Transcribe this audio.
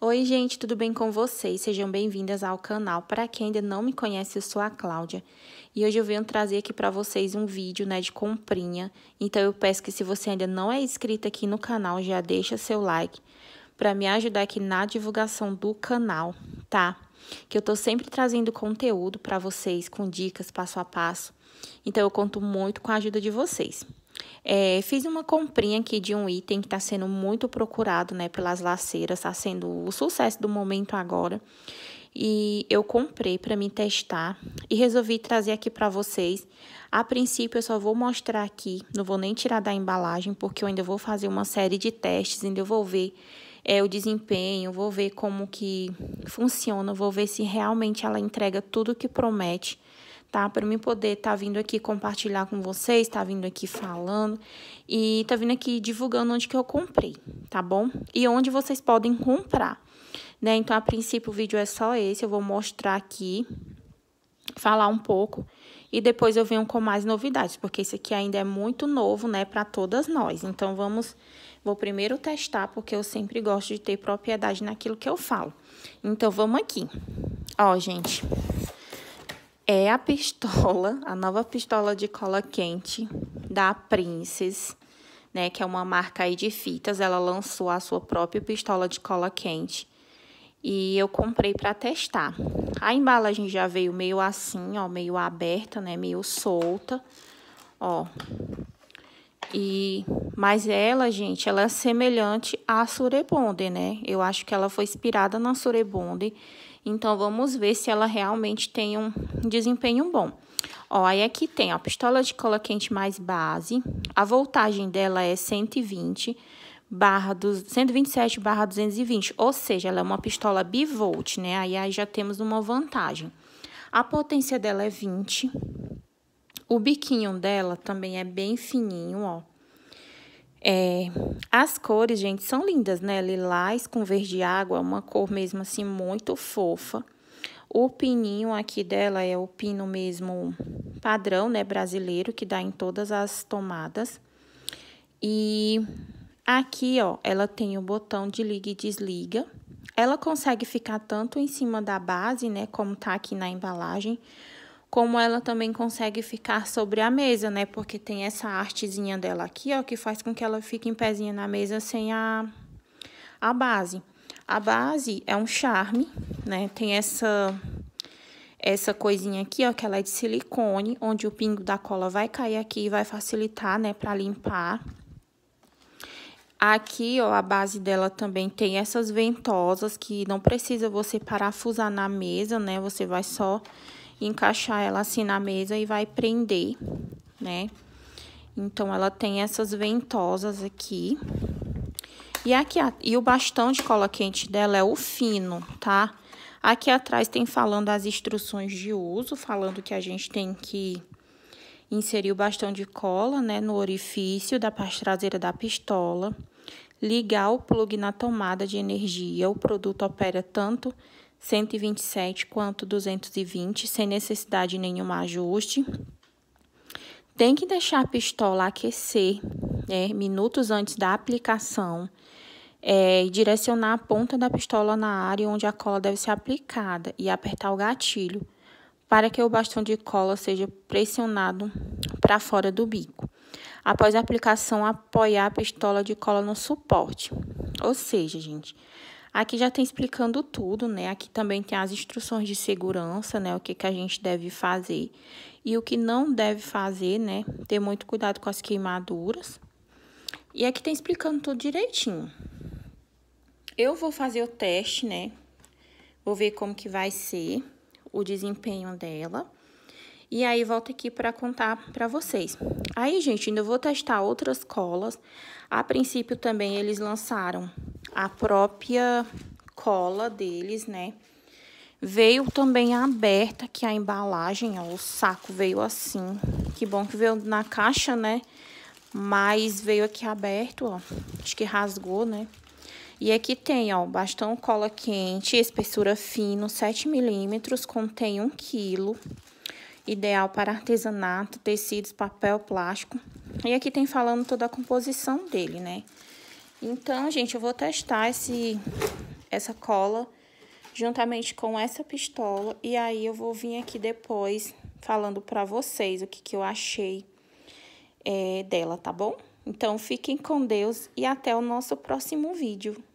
Oi, gente, tudo bem com vocês? Sejam bem-vindas ao canal. Para quem ainda não me conhece, eu sou a Cláudia. E hoje eu venho trazer aqui para vocês um vídeo, né, de comprinha. Então eu peço que se você ainda não é inscrito aqui no canal, já deixa seu like para me ajudar aqui na divulgação do canal, tá? Que eu tô sempre trazendo conteúdo para vocês com dicas passo a passo. Então eu conto muito com a ajuda de vocês. É, fiz uma comprinha aqui de um item que está sendo muito procurado, né, pelas laceiras, está sendo o sucesso do momento agora. E eu comprei para me testar e resolvi trazer aqui para vocês. A princípio eu só vou mostrar aqui, não vou nem tirar da embalagem, porque eu ainda vou fazer uma série de testes, ainda vou ver é, o desempenho, vou ver como que funciona, vou ver se realmente ela entrega tudo o que promete tá? Para mim poder estar tá vindo aqui compartilhar com vocês, estar tá vindo aqui falando e tá vindo aqui divulgando onde que eu comprei, tá bom? E onde vocês podem comprar, né? Então, a princípio, o vídeo é só esse, eu vou mostrar aqui, falar um pouco e depois eu venho com mais novidades, porque esse aqui ainda é muito novo, né, para todas nós. Então vamos, vou primeiro testar, porque eu sempre gosto de ter propriedade naquilo que eu falo. Então vamos aqui. Ó, gente, é a pistola, a nova pistola de cola quente da Princess, né, que é uma marca aí de fitas. Ela lançou a sua própria pistola de cola quente e eu comprei para testar. A embalagem já veio meio assim, ó, meio aberta, né, meio solta, ó. E mas ela, gente, ela é semelhante à Surebonde, né? Eu acho que ela foi inspirada na Surebonde. Então vamos ver se ela realmente tem um desempenho bom. Ó, aí aqui tem a pistola de cola quente mais base. A voltagem dela é 120 barra dos 127 barra 220, ou seja, ela é uma pistola bivolt, né? Aí, aí já temos uma vantagem. A potência dela é 20 o biquinho dela também é bem fininho, ó. É, as cores, gente, são lindas, né? Lilás com verde água, é uma cor mesmo assim muito fofa. O pininho aqui dela é o pino mesmo padrão, né, brasileiro, que dá em todas as tomadas. E aqui, ó, ela tem o botão de liga e desliga. Ela consegue ficar tanto em cima da base, né, como tá aqui na embalagem, como ela também consegue ficar sobre a mesa, né? Porque tem essa artezinha dela aqui, ó, que faz com que ela fique em pezinha na mesa sem a, a base. A base é um charme, né? Tem essa essa coisinha aqui, ó, que ela é de silicone, onde o pingo da cola vai cair aqui e vai facilitar, né, para limpar. Aqui, ó, a base dela também tem essas ventosas que não precisa você parafusar na mesa, né? Você vai só encaixar ela assim na mesa e vai prender, né? Então, ela tem essas ventosas aqui. E aqui, e o bastão de cola quente dela é o fino, tá? Aqui atrás tem falando as instruções de uso, falando que a gente tem que inserir o bastão de cola, né, no orifício da parte traseira da pistola, ligar o plug na tomada de energia. O produto opera tanto 127 quanto 220 sem necessidade de nenhum ajuste. Tem que deixar a pistola aquecer né, minutos antes da aplicação é, e direcionar a ponta da pistola na área onde a cola deve ser aplicada e apertar o gatilho para que o bastão de cola seja pressionado para fora do bico. Após a aplicação, apoiar a pistola de cola no suporte. Ou seja, gente, Aqui já tem explicando tudo, né? Aqui também tem as instruções de segurança, né? O que, que a gente deve fazer e o que não deve fazer, né? Ter muito cuidado com as queimaduras. E aqui tem explicando tudo direitinho. Eu vou fazer o teste, né? Vou ver como que vai ser o desempenho dela. E aí, volto aqui para contar para vocês. Aí, gente, ainda vou testar outras colas. A princípio, também, eles lançaram a própria cola deles, né? Veio também aberta aqui a embalagem, ó, o saco veio assim. Que bom que veio na caixa, né? Mas veio aqui aberto, ó. Acho que rasgou, né? E aqui tem, ó, bastão cola quente, espessura fino, 7 milímetros, contém 1 quilo. Ideal para artesanato, tecidos, papel, plástico. E aqui tem falando toda a composição dele, né? Então, gente, eu vou testar esse, essa cola juntamente com essa pistola. E aí, eu vou vir aqui depois falando pra vocês o que, que eu achei é, dela, tá bom? Então, fiquem com Deus e até o nosso próximo vídeo.